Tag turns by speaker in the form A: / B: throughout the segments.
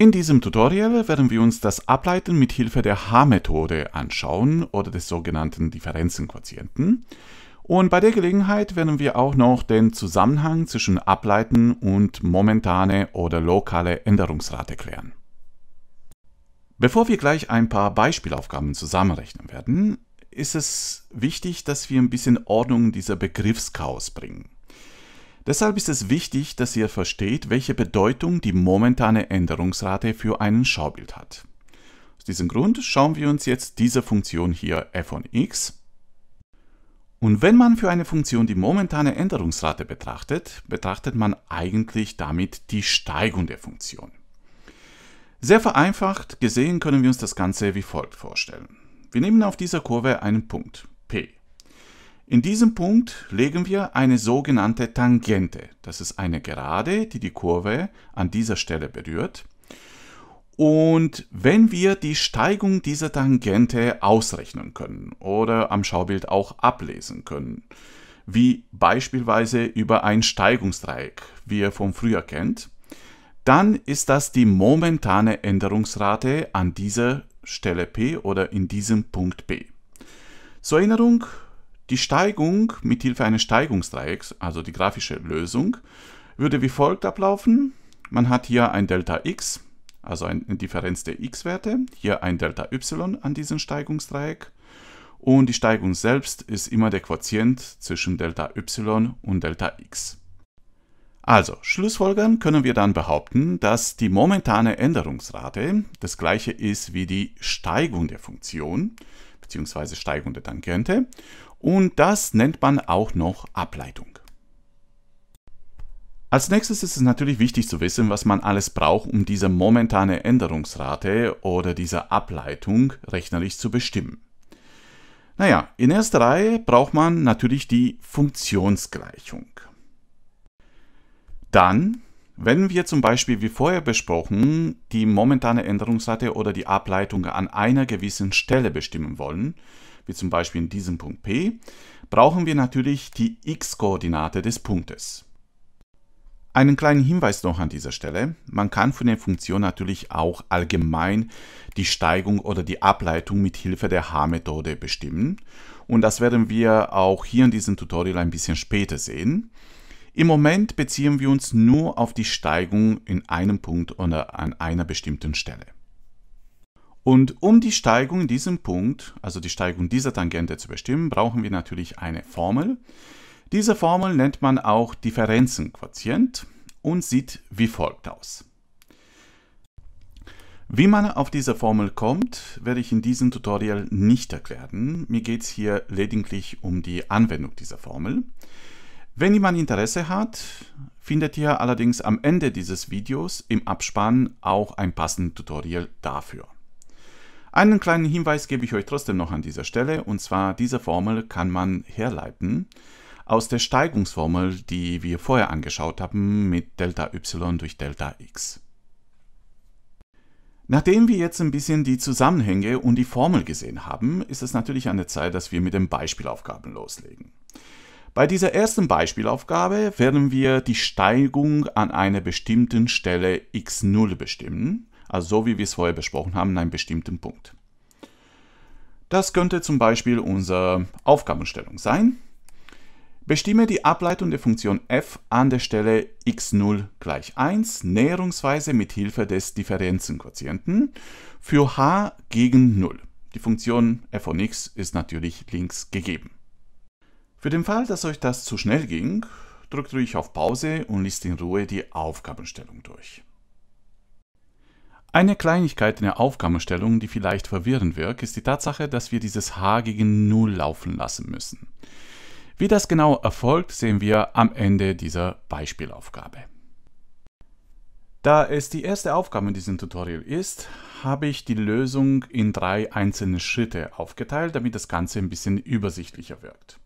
A: In diesem Tutorial werden wir uns das Ableiten mit Hilfe der H-Methode anschauen oder des sogenannten Differenzenquotienten. Und bei der Gelegenheit werden wir auch noch den Zusammenhang zwischen Ableiten und momentane oder lokale Änderungsrate klären. Bevor wir gleich ein paar Beispielaufgaben zusammenrechnen werden, ist es wichtig, dass wir ein bisschen Ordnung dieser Begriffschaos bringen. Deshalb ist es wichtig, dass ihr versteht, welche Bedeutung die momentane Änderungsrate für ein Schaubild hat. Aus diesem Grund schauen wir uns jetzt diese Funktion hier f von x. Und wenn man für eine Funktion die momentane Änderungsrate betrachtet, betrachtet man eigentlich damit die Steigung der Funktion. Sehr vereinfacht gesehen können wir uns das Ganze wie folgt vorstellen. Wir nehmen auf dieser Kurve einen Punkt, p. In diesem Punkt legen wir eine sogenannte Tangente. Das ist eine Gerade, die die Kurve an dieser Stelle berührt. Und wenn wir die Steigung dieser Tangente ausrechnen können oder am Schaubild auch ablesen können, wie beispielsweise über ein Steigungsdreieck, wie ihr von früher kennt, dann ist das die momentane Änderungsrate an dieser Stelle P oder in diesem Punkt B. Zur Erinnerung, die Steigung mit Hilfe eines Steigungsdreiecks, also die grafische Lösung, würde wie folgt ablaufen. Man hat hier ein Delta x, also eine Differenz der x-Werte, hier ein Delta y an diesem Steigungsdreieck und die Steigung selbst ist immer der Quotient zwischen Delta y und Delta x. Also, schlussfolgern können wir dann behaupten, dass die momentane Änderungsrate das gleiche ist wie die Steigung der Funktion beziehungsweise Steigung der Tangente und das nennt man auch noch Ableitung. Als nächstes ist es natürlich wichtig zu wissen, was man alles braucht, um diese momentane Änderungsrate oder diese Ableitung rechnerisch zu bestimmen. Naja, in erster Reihe braucht man natürlich die Funktionsgleichung. Dann, wenn wir zum Beispiel, wie vorher besprochen, die momentane Änderungsrate oder die Ableitung an einer gewissen Stelle bestimmen wollen, wie zum Beispiel in diesem Punkt P, brauchen wir natürlich die x-Koordinate des Punktes. Einen kleinen Hinweis noch an dieser Stelle. Man kann von der Funktion natürlich auch allgemein die Steigung oder die Ableitung mit Hilfe der H-Methode bestimmen. Und das werden wir auch hier in diesem Tutorial ein bisschen später sehen. Im Moment beziehen wir uns nur auf die Steigung in einem Punkt oder an einer bestimmten Stelle. Und um die Steigung in diesem Punkt, also die Steigung dieser Tangente zu bestimmen, brauchen wir natürlich eine Formel. Diese Formel nennt man auch Differenzenquotient und sieht wie folgt aus. Wie man auf diese Formel kommt, werde ich in diesem Tutorial nicht erklären. Mir geht es hier lediglich um die Anwendung dieser Formel. Wenn jemand Interesse hat, findet ihr allerdings am Ende dieses Videos im Abspann auch ein passendes Tutorial dafür. Einen kleinen Hinweis gebe ich euch trotzdem noch an dieser Stelle, und zwar diese Formel kann man herleiten aus der Steigungsformel, die wir vorher angeschaut haben mit Delta y durch Delta x. Nachdem wir jetzt ein bisschen die Zusammenhänge und die Formel gesehen haben, ist es natürlich an der Zeit, dass wir mit den Beispielaufgaben loslegen. Bei dieser ersten Beispielaufgabe werden wir die Steigung an einer bestimmten Stelle x0 bestimmen also so wie wir es vorher besprochen haben, einen bestimmten Punkt. Das könnte zum Beispiel unsere Aufgabenstellung sein. Bestimme die Ableitung der Funktion f an der Stelle x0 gleich 1 näherungsweise mit Hilfe des Differenzenquotienten für h gegen 0. Die Funktion f von x ist natürlich links gegeben. Für den Fall, dass euch das zu schnell ging, drückt ruhig auf Pause und liest in Ruhe die Aufgabenstellung durch. Eine Kleinigkeit in der Aufgabenstellung, die vielleicht verwirrend wirkt, ist die Tatsache, dass wir dieses h gegen 0 laufen lassen müssen. Wie das genau erfolgt, sehen wir am Ende dieser Beispielaufgabe. Da es die erste Aufgabe in diesem Tutorial ist, habe ich die Lösung in drei einzelne Schritte aufgeteilt, damit das Ganze ein bisschen übersichtlicher wirkt.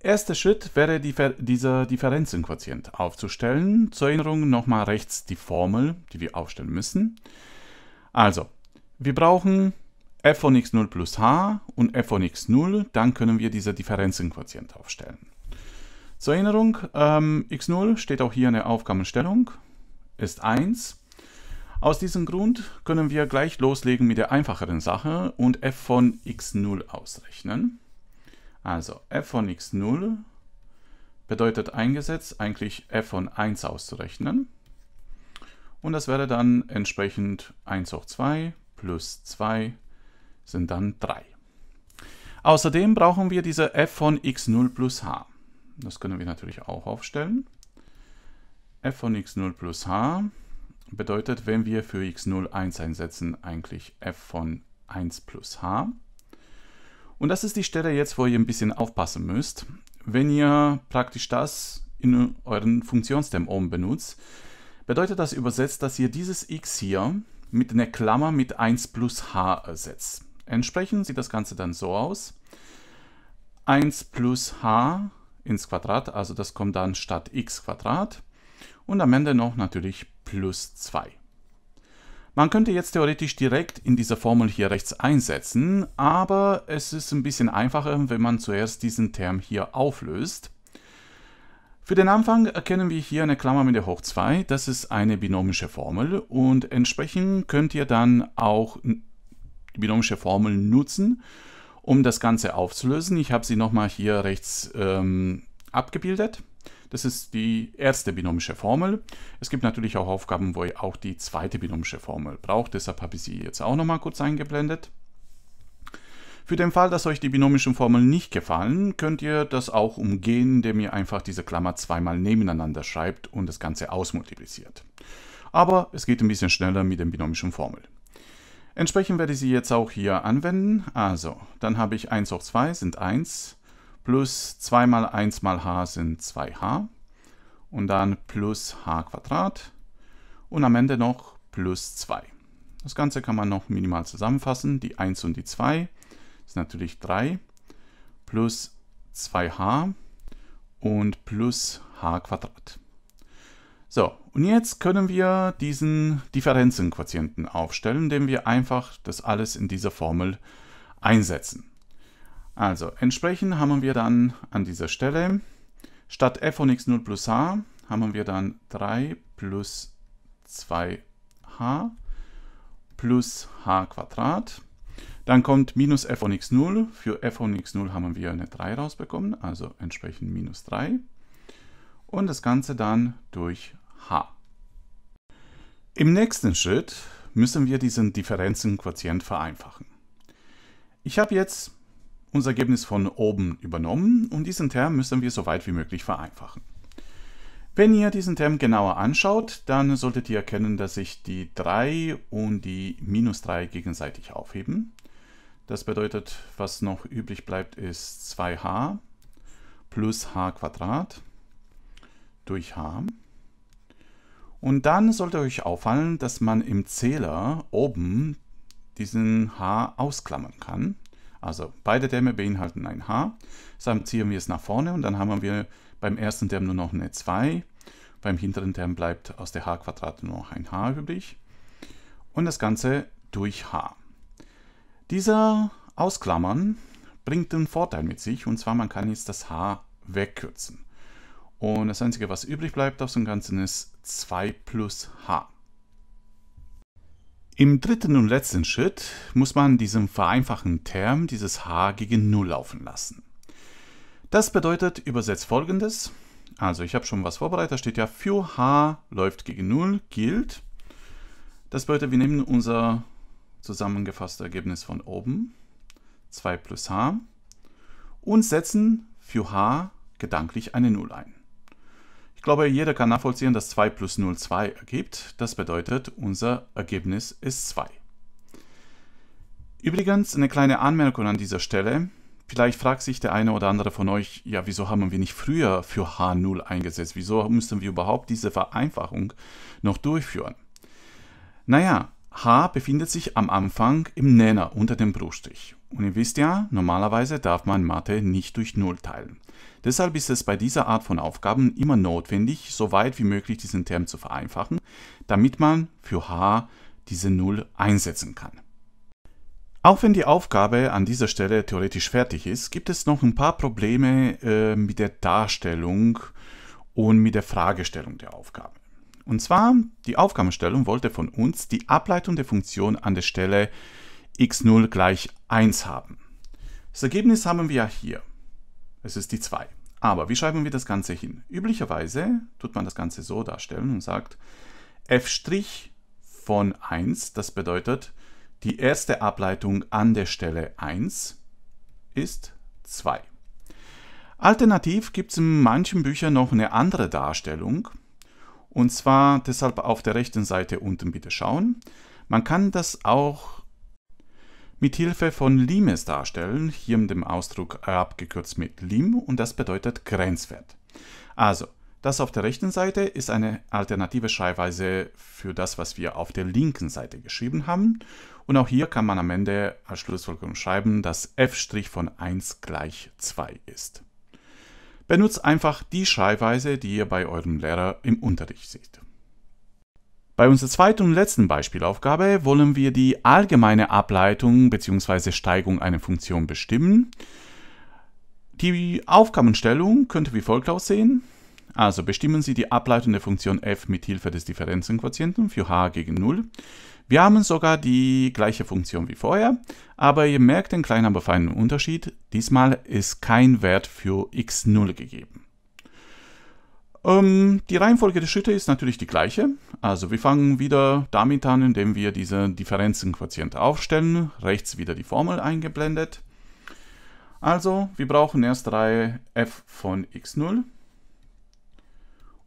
A: Erster Schritt wäre die, dieser Differenzenquotient aufzustellen. Zur Erinnerung nochmal rechts die Formel, die wir aufstellen müssen. Also, wir brauchen f von x0 plus h und f von x0, dann können wir dieser Differenzenquotient aufstellen. Zur Erinnerung, ähm, x0 steht auch hier in der Aufgabenstellung, ist 1. Aus diesem Grund können wir gleich loslegen mit der einfacheren Sache und f von x0 ausrechnen. Also f von x0 bedeutet eingesetzt eigentlich f von 1 auszurechnen. Und das wäre dann entsprechend 1 hoch 2 plus 2 sind dann 3. Außerdem brauchen wir diese f von x0 plus h. Das können wir natürlich auch aufstellen. f von x0 plus h bedeutet, wenn wir für x0 1 einsetzen, eigentlich f von 1 plus h. Und das ist die Stelle jetzt, wo ihr ein bisschen aufpassen müsst. Wenn ihr praktisch das in euren Funktionsstem oben benutzt, bedeutet das übersetzt, dass ihr dieses x hier mit einer Klammer mit 1 plus h ersetzt. Entsprechend sieht das Ganze dann so aus. 1 plus h ins Quadrat, also das kommt dann statt x Quadrat. Und am Ende noch natürlich plus 2. Man könnte jetzt theoretisch direkt in dieser Formel hier rechts einsetzen, aber es ist ein bisschen einfacher, wenn man zuerst diesen Term hier auflöst. Für den Anfang erkennen wir hier eine Klammer mit der hoch 2, das ist eine binomische Formel und entsprechend könnt ihr dann auch die binomische Formel nutzen, um das Ganze aufzulösen. Ich habe sie nochmal hier rechts ähm, abgebildet. Das ist die erste binomische Formel. Es gibt natürlich auch Aufgaben, wo ihr auch die zweite binomische Formel braucht. Deshalb habe ich sie jetzt auch nochmal kurz eingeblendet. Für den Fall, dass euch die binomischen Formeln nicht gefallen, könnt ihr das auch umgehen, indem ihr einfach diese Klammer zweimal nebeneinander schreibt und das Ganze ausmultipliziert. Aber es geht ein bisschen schneller mit den binomischen Formeln. Entsprechend werde ich sie jetzt auch hier anwenden. Also, dann habe ich 1 hoch 2 sind 1, plus 2 mal 1 mal h sind 2h und dann plus h Quadrat und am Ende noch plus 2. Das Ganze kann man noch minimal zusammenfassen. Die 1 und die 2 ist natürlich 3 plus 2h und plus h Quadrat. So, und jetzt können wir diesen Differenzenquotienten aufstellen, indem wir einfach das alles in dieser Formel einsetzen. Also entsprechend haben wir dann an dieser Stelle statt f von x0 plus h haben wir dann 3 plus 2h plus h Quadrat. Dann kommt minus f von x0. Für f von x0 haben wir eine 3 rausbekommen, also entsprechend minus 3. Und das Ganze dann durch h. Im nächsten Schritt müssen wir diesen Differenzenquotient vereinfachen. Ich habe jetzt unser Ergebnis von oben übernommen und diesen Term müssen wir so weit wie möglich vereinfachen. Wenn ihr diesen Term genauer anschaut, dann solltet ihr erkennen, dass sich die 3 und die minus 3 gegenseitig aufheben. Das bedeutet, was noch übrig bleibt, ist 2h plus h Quadrat durch h. Und dann sollte euch auffallen, dass man im Zähler oben diesen h ausklammern kann. Also beide Dämme beinhalten ein H. Dann ziehen wir es nach vorne und dann haben wir beim ersten Term nur noch eine 2. Beim hinteren Term bleibt aus der h-Quadrat nur noch ein h übrig. Und das Ganze durch h. Dieser Ausklammern bringt einen Vorteil mit sich. Und zwar, man kann jetzt das h wegkürzen. Und das Einzige, was übrig bleibt aus dem Ganzen, ist 2 plus h. Im dritten und letzten Schritt muss man diesen vereinfachten Term, dieses h gegen 0 laufen lassen. Das bedeutet übersetzt folgendes. Also ich habe schon was vorbereitet, da steht ja für h läuft gegen 0 gilt. Das bedeutet, wir nehmen unser zusammengefasste Ergebnis von oben, 2 plus h, und setzen für h gedanklich eine 0 ein. Ich glaube, jeder kann nachvollziehen, dass 2 plus 0 2 ergibt. Das bedeutet, unser Ergebnis ist 2. Übrigens, eine kleine Anmerkung an dieser Stelle. Vielleicht fragt sich der eine oder andere von euch, ja, wieso haben wir nicht früher für H0 eingesetzt? Wieso müssen wir überhaupt diese Vereinfachung noch durchführen? Naja, H befindet sich am Anfang im Nenner unter dem Bruchstrich. Und ihr wisst ja, normalerweise darf man Mathe nicht durch 0 teilen. Deshalb ist es bei dieser Art von Aufgaben immer notwendig, so weit wie möglich diesen Term zu vereinfachen, damit man für h diese 0 einsetzen kann. Auch wenn die Aufgabe an dieser Stelle theoretisch fertig ist, gibt es noch ein paar Probleme äh, mit der Darstellung und mit der Fragestellung der Aufgabe. Und zwar, die Aufgabenstellung wollte von uns die Ableitung der Funktion an der Stelle x0 gleich 1 haben. Das Ergebnis haben wir ja hier. Es ist die 2. Aber wie schreiben wir das Ganze hin? Üblicherweise tut man das Ganze so darstellen und sagt f' von 1, das bedeutet, die erste Ableitung an der Stelle 1 ist 2. Alternativ gibt es in manchen Büchern noch eine andere Darstellung. Und zwar deshalb auf der rechten Seite unten bitte schauen. Man kann das auch mithilfe von Limes darstellen, hier mit dem Ausdruck abgekürzt mit Lim und das bedeutet Grenzwert. Also, das auf der rechten Seite ist eine alternative Schreibweise für das, was wir auf der linken Seite geschrieben haben. Und auch hier kann man am Ende als Schlussfolgerung schreiben, dass f' von 1 gleich 2 ist. Benutzt einfach die Schreibweise, die ihr bei eurem Lehrer im Unterricht seht. Bei unserer zweiten und letzten Beispielaufgabe wollen wir die allgemeine Ableitung bzw. Steigung einer Funktion bestimmen. Die Aufgabenstellung könnte wie folgt aussehen. Also bestimmen Sie die Ableitung der Funktion f mit Hilfe des Differenzenquotienten für h gegen 0. Wir haben sogar die gleiche Funktion wie vorher, aber ihr merkt den kleinen, aber feinen Unterschied. Diesmal ist kein Wert für x0 gegeben. Ähm, die Reihenfolge der Schritte ist natürlich die gleiche. Also wir fangen wieder damit an, indem wir diese Differenzenquotient aufstellen. Rechts wieder die Formel eingeblendet. Also wir brauchen erst Reihe f von x0.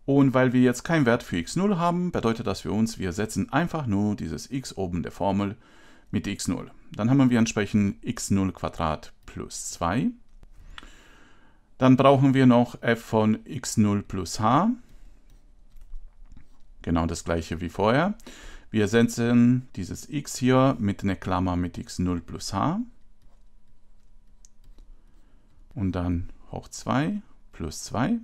A: Und weil wir jetzt keinen Wert für x0 haben, bedeutet das für uns, wir setzen einfach nur dieses x oben der Formel mit x0. Dann haben wir entsprechend x0 plus 2 dann brauchen wir noch f von x0 plus h. Genau das gleiche wie vorher. Wir ersetzen dieses x hier mit einer Klammer mit x0 plus h. Und dann hoch 2 plus 2.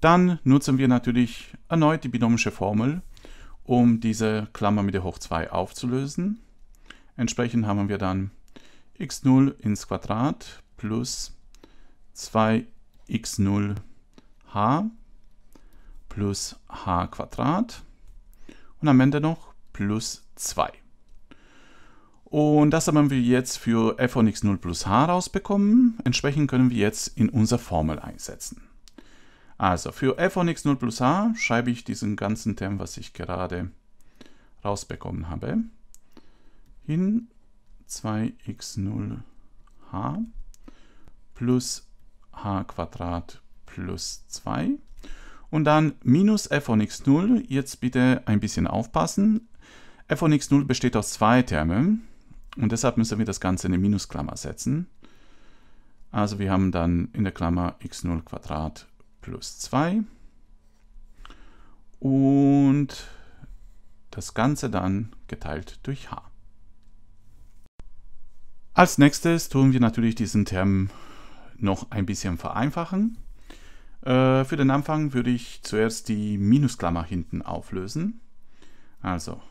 A: Dann nutzen wir natürlich erneut die binomische Formel, um diese Klammer mit der hoch 2 aufzulösen. Entsprechend haben wir dann x0 ins Quadrat plus 2x0h plus h Quadrat und am Ende noch plus 2. Und das haben wir jetzt für f von x0 plus h rausbekommen. Entsprechend können wir jetzt in unsere Formel einsetzen. Also für f von x0 plus h schreibe ich diesen ganzen Term, was ich gerade rausbekommen habe, hin 2x0h plus h plus 2 und dann minus f von x0. Jetzt bitte ein bisschen aufpassen. f von x0 besteht aus zwei Termen und deshalb müssen wir das Ganze in eine Minusklammer setzen. Also wir haben dann in der Klammer x0 plus 2 und das Ganze dann geteilt durch h. Als nächstes tun wir natürlich diesen Term noch ein bisschen vereinfachen. Äh, für den Anfang würde ich zuerst die Minusklammer hinten auflösen. Also,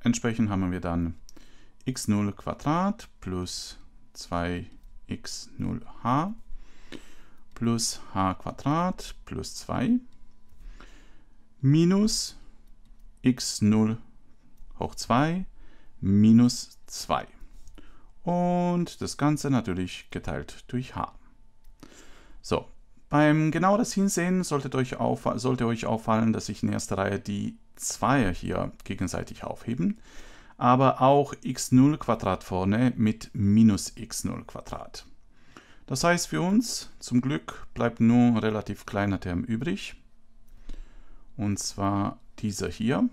A: entsprechend haben wir dann x0 Quadrat plus 2x0h plus h Quadrat plus 2 minus x0 hoch 2 minus 2. Und das Ganze natürlich geteilt durch h. So, beim genau das Hinsehen solltet euch sollte euch auffallen, dass sich in erster Reihe die Zweier hier gegenseitig aufheben, aber auch x0 Quadrat vorne mit minus x0 Quadrat. Das heißt für uns, zum Glück bleibt nur ein relativ kleiner Term übrig, und zwar dieser hier,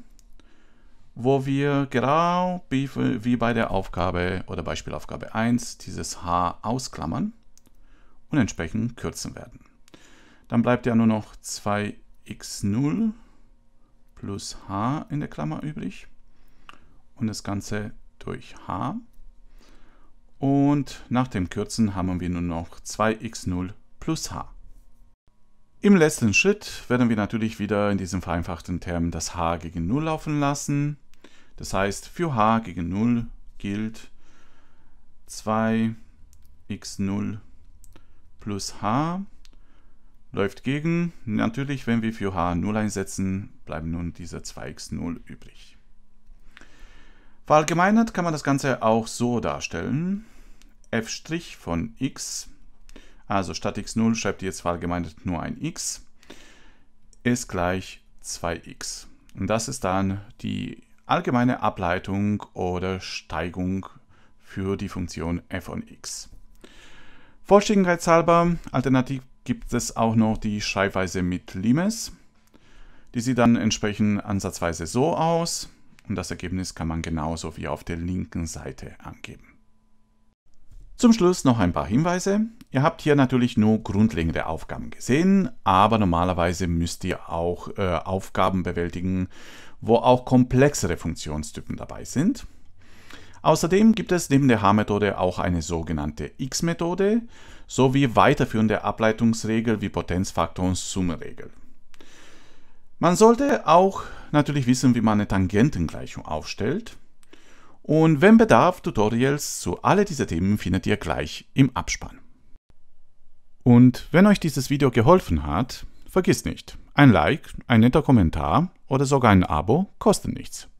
A: wo wir genau wie bei der Aufgabe oder Beispielaufgabe 1 dieses h ausklammern und entsprechend kürzen werden. Dann bleibt ja nur noch 2x0 plus h in der Klammer übrig und das Ganze durch h. Und nach dem Kürzen haben wir nur noch 2x0 plus h. Im letzten Schritt werden wir natürlich wieder in diesem vereinfachten Term das h gegen 0 laufen lassen. Das heißt, für h gegen 0 gilt 2x0 plus plus h läuft gegen. Natürlich, wenn wir für h 0 einsetzen, bleiben nun diese 2x0 übrig. Verallgemeinert kann man das Ganze auch so darstellen. f' von x, also statt x0 schreibt ihr jetzt verallgemeinert nur ein x, ist gleich 2x. Und das ist dann die allgemeine Ableitung oder Steigung für die Funktion f von x. Vollständigkeitshalber, alternativ gibt es auch noch die Schreibweise mit Limes. Die sieht dann entsprechend ansatzweise so aus und das Ergebnis kann man genauso wie auf der linken Seite angeben. Zum Schluss noch ein paar Hinweise. Ihr habt hier natürlich nur grundlegende Aufgaben gesehen, aber normalerweise müsst ihr auch äh, Aufgaben bewältigen, wo auch komplexere Funktionstypen dabei sind. Außerdem gibt es neben der H-Methode auch eine sogenannte X-Methode sowie weiterführende Ableitungsregel wie Potenzfaktor und Summenregel. Man sollte auch natürlich wissen, wie man eine Tangentengleichung aufstellt. Und wenn Bedarf, Tutorials zu alle dieser Themen findet ihr gleich im Abspann. Und wenn euch dieses Video geholfen hat, vergisst nicht, ein Like, ein netter Kommentar oder sogar ein Abo kosten nichts.